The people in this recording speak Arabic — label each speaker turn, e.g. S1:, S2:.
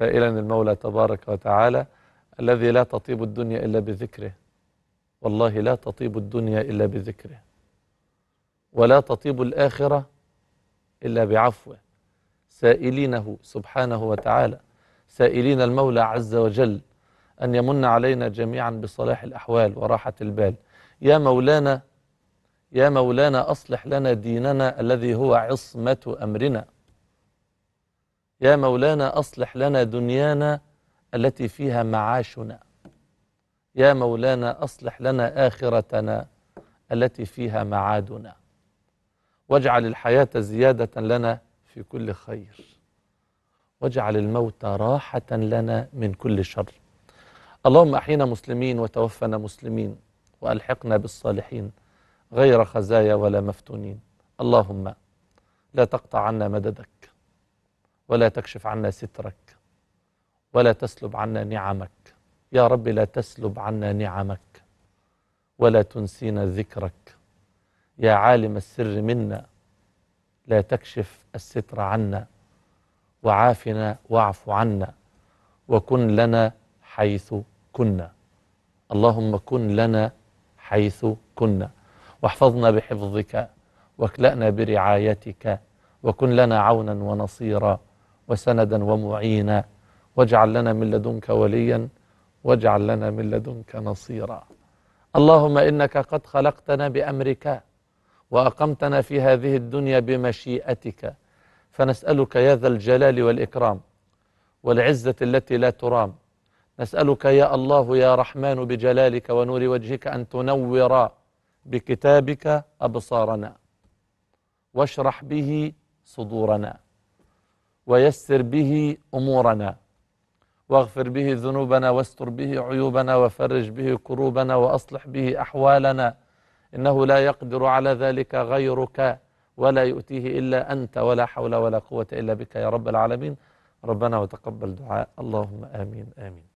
S1: سائلا المولى تبارك وتعالى الذي لا تطيب الدنيا إلا بذكره والله لا تطيب الدنيا إلا بذكره ولا تطيب الآخرة إلا بعفوه سائلينه سبحانه وتعالى سائلين المولى عز وجل أن يمن علينا جميعا بصلاح الأحوال وراحة البال يا مولانا يا مولانا أصلح لنا ديننا الذي هو عصمة أمرنا يا مولانا أصلح لنا دنيانا التي فيها معاشنا يا مولانا أصلح لنا آخرتنا التي فيها معادنا واجعل الحياة زيادة لنا في كل خير واجعل الموت راحة لنا من كل شر اللهم أحينا مسلمين وتوفنا مسلمين وألحقنا بالصالحين غير خزايا ولا مفتونين اللهم لا تقطع عنا مددك ولا تكشف عنا سترك ولا تسلب عنا نعمك يا رب لا تسلب عنا نعمك ولا تنسينا ذكرك يا عالم السر منا لا تكشف الستر عنا وعافنا واعف عنا وكن لنا حيث كنا اللهم كن لنا حيث كنا واحفظنا بحفظك واكلأنا برعايتك وكن لنا عونا ونصيرا وسندا ومعينا واجعل لنا من لدنك وليا واجعل لنا من لدنك نصيرا اللهم إنك قد خلقتنا بأمرك وأقمتنا في هذه الدنيا بمشيئتك فنسألك يا ذا الجلال والإكرام والعزة التي لا ترام نسألك يا الله يا رحمن بجلالك ونور وجهك أن تنور بكتابك أبصارنا واشرح به صدورنا ويسر به أمورنا واغفر به ذنوبنا واستر به عيوبنا وفرج به كروبنا وأصلح به أحوالنا إنه لا يقدر على ذلك غيرك ولا يؤتيه إلا أنت ولا حول ولا قوة إلا بك يا رب العالمين ربنا وتقبل دعاء اللهم آمين آمين